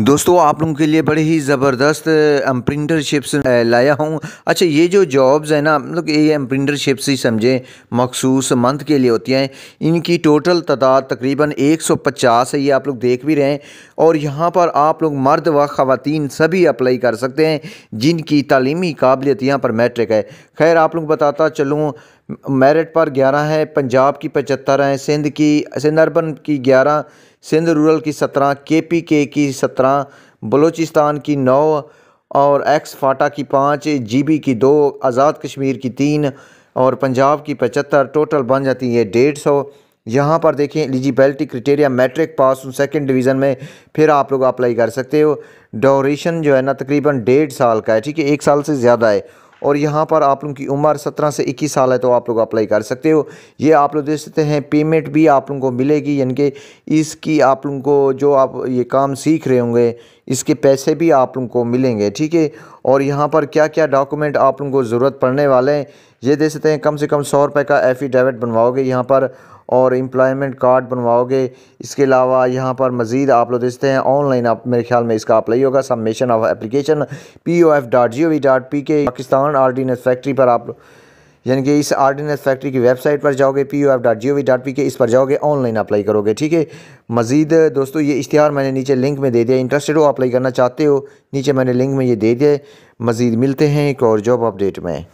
दोस्तों आप लोगों के लिए बड़े ही ज़बरदस्त एम्प्रिंटरशिप्स लाया हूँ अच्छा ये जो जॉब्स हैं ना मतलब ये अम्प्रिंटरशिप्स ही समझें मखसूस मंथ के लिए होती हैं इनकी टोटल तादाद तकरीबन 150 है ये आप लोग देख भी रहे हैं और यहाँ पर आप लोग मर्द व ख़वान सभी अप्लाई कर सकते हैं जिनकी तलीमी काबिलियत यहाँ पर मैट्रिक है खैर आप लोग बताता चलूँ मेरिट पर ग्यारह है पंजाब की पचहत्तर हैं सिंध की सिंध अर्बन की ग्यारह सिंध रूरल की सत्रह के पी के की सत्रह सत्रह बलूचिस्तान की नौ और एक्स फाटा की पाँच जीबी की दो आज़ाद कश्मीर की तीन और पंजाब की पचहत्तर टोटल बन जाती है डेढ़ सौ यहाँ पर देखें eligibility criteria matric pass second division में फिर आप लोग अप्लाई कर सकते हो डोरेशन जो है ना तकरीबन डेढ़ साल का है ठीक है एक साल से ज़्यादा है और यहाँ पर आप लोगों की उम्र सत्रह से इक्कीस साल है तो आप लोग अप्लाई कर सकते हो ये आप लोग देख सकते हैं पेमेंट भी आप लोगों को मिलेगी यानी कि इसकी आप लोगों को जो आप ये काम सीख रहे होंगे इसके पैसे भी आप लोगों को मिलेंगे ठीक है और यहाँ पर क्या क्या डॉक्यूमेंट आप लोगों को ज़रूरत पड़ने वाले हैं ये दे सकते हैं कम से कम सौ रुपये का एफिडेविट बनवाओगे यहाँ पर और एम्प्लॉयमेंट कार्ड बनवाओगे इसके अलावा यहाँ पर मज़ीद आप लोग देखते हैं ऑनलाइन आप मेरे ख्याल में इसका अप्लाई होगा submission of application P O F dot G O V dot P K Pakistan S factory पर आप यानी कि इस आर्डीनेंस फैक्ट्री की वेबसाइट पर जाओगे P O F dot G O V dot P K इस पर जाओगे ऑनलाइन अप्लाई करोगे ठीक है मज़ीद दोस्तों ये इश्तहार मैंने नीचे लिंक में दे दिया इंटरेस्टेड हो अप्लाई करना चाहते हो नीचे मैंने लिंक में ये दे दिया मज़ीद मिलते हैं एक और जॉब अपडेट में